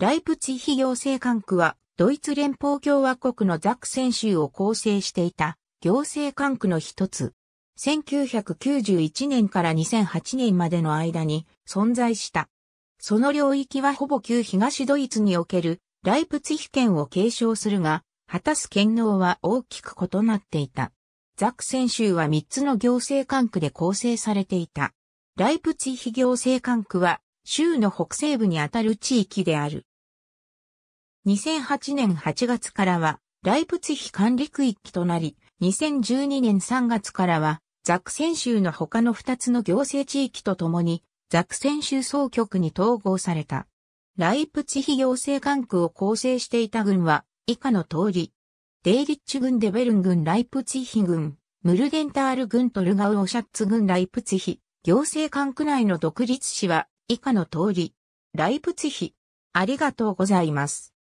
ライプツィヒ行政管区は、ドイツ連邦共和国のザクセン州を構成していた行政管区の一つ。1991年から2008年までの間に存在した。その領域はほぼ旧東ドイツにおけるライプツィヒ県を継承するが、果たす権能は大きく異なっていた。ザクセン州は3つの行政管区で構成されていた。ライプツィヒ行政管区は州の北西部にあたる地域である。2008年8月からは、ライプツヒ管理区域となり、2012年3月からは、ザクセン州の他の2つの行政地域とともに、ザクセン州総局に統合された。ライプツヒ行政管区を構成していた軍は、以下の通り。デイリッチ軍デベルン軍ライプツヒ軍、ムルデンタール軍トルガウオシャッツ軍ライプツヒ、行政管区内の独立市は、以下の通り。ライプツヒ。ありがとうございます。